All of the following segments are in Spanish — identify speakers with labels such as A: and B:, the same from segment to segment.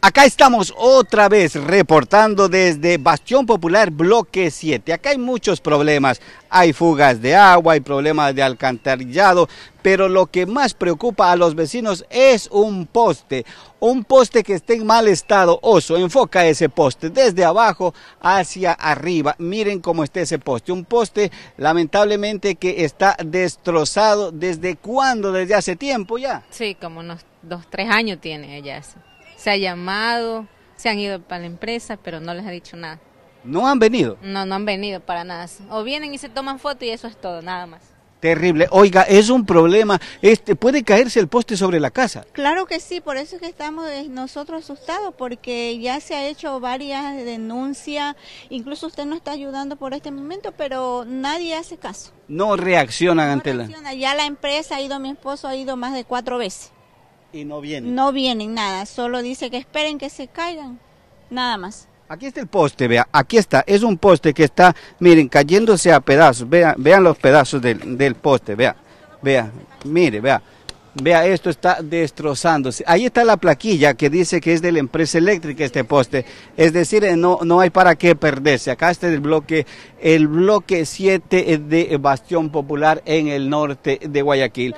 A: Acá estamos otra vez reportando desde Bastión Popular Bloque 7. Acá hay muchos problemas. Hay fugas de agua, hay problemas de alcantarillado, pero lo que más preocupa a los vecinos es un poste. Un poste que esté en mal estado. Oso, enfoca ese poste desde abajo hacia arriba. Miren cómo está ese poste. Un poste lamentablemente que está destrozado. ¿Desde cuándo? Desde hace tiempo
B: ya. Sí, como unos dos, tres años tiene ella. Eso se ha llamado, se han ido para la empresa, pero no les ha dicho nada.
A: ¿No han venido?
B: No, no han venido para nada. O vienen y se toman foto y eso es todo, nada más.
A: Terrible. Oiga, es un problema. Este, puede caerse el poste sobre la casa.
B: Claro que sí, por eso es que estamos eh, nosotros asustados, porque ya se ha hecho varias denuncias. Incluso usted no está ayudando por este momento, pero nadie hace caso.
A: No reaccionan ante la.
B: Ya la empresa ha ido, mi esposo ha ido más de cuatro veces. Y no vienen. No vienen nada, solo dice que esperen que se caigan, nada más. Aquí está el
A: poste, vea, aquí está, es un poste que está, miren, cayéndose a pedazos, vean, vean los pedazos del, poste, vea, vea, mire, vea, vea, esto está destrozándose. Ahí está la plaquilla que dice que es de la empresa eléctrica este poste, es decir, eh, no, no hay para qué perderse. Acá está el bloque, el bloque 7 de Bastión Popular en el norte de Guayaquil.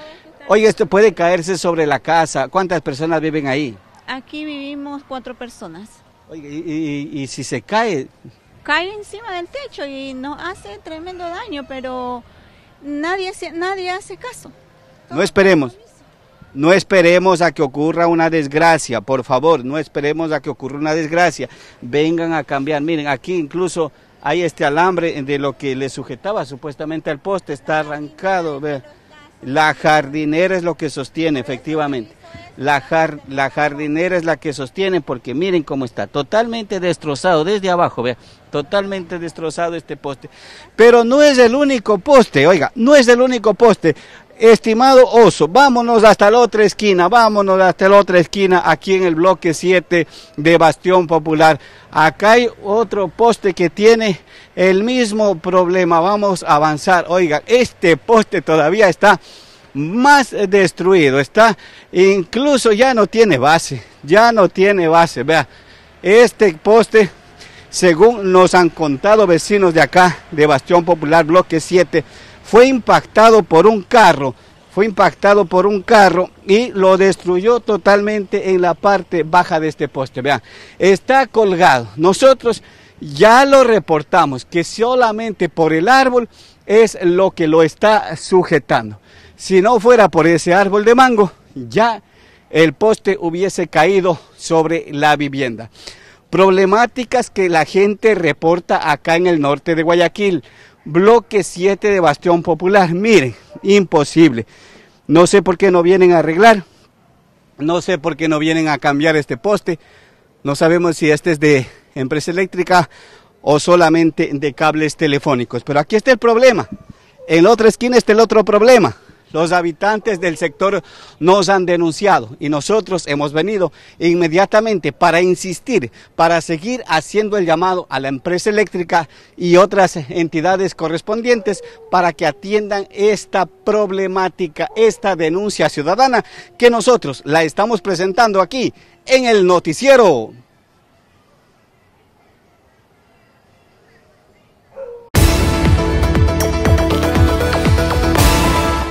A: Oye, esto puede caerse sobre la casa. ¿Cuántas personas viven ahí?
B: Aquí vivimos cuatro personas.
A: Oye, y, si se cae?
B: Cae encima del techo y no hace tremendo daño, pero nadie, nadie hace caso.
A: no esperemos. No esperemos a que ocurra una desgracia, por favor, no esperemos a que ocurra una desgracia. Vengan a cambiar. Miren, aquí incluso hay este alambre de lo que le sujetaba supuestamente al poste, está arrancado. La jardinera es lo que sostiene, efectivamente. La, jardinera es la que sostiene porque miren cómo está, totalmente destrozado desde abajo, vea, totalmente destrozado este poste. Pero no es el único poste, oiga, no es el único poste. Estimado Oso, vámonos hasta la otra esquina, vámonos hasta la otra esquina, aquí en el bloque 7 de Bastión Popular. Acá hay otro poste que tiene el mismo problema, vamos a avanzar. Oiga, este poste todavía está más destruido, está incluso ya no tiene base, ya no tiene base, vea. Este poste, según nos han contado vecinos de acá, de Bastión Popular, bloque 7, fue impactado por un carro, fue impactado por un carro y lo destruyó totalmente en la parte baja de este poste. Vean, está colgado. Nosotros ya lo reportamos que solamente por el árbol es lo que lo está sujetando. Si no fuera por ese árbol de mango, ya el poste hubiese caído sobre la vivienda. Problemáticas que la gente reporta acá en el norte de Guayaquil bloque 7 de Bastión Popular. Miren, imposible. No sé por qué no vienen a arreglar. No sé por qué no vienen a cambiar este poste. No sabemos si este es de empresa eléctrica o solamente de cables telefónicos. Pero aquí está el problema. En la otra esquina está el otro problema. Los habitantes del sector nos han denunciado y nosotros hemos venido inmediatamente para insistir, para seguir haciendo el llamado a la empresa eléctrica y otras entidades correspondientes para que atiendan esta problemática, esta denuncia ciudadana que nosotros la estamos presentando aquí en el noticiero.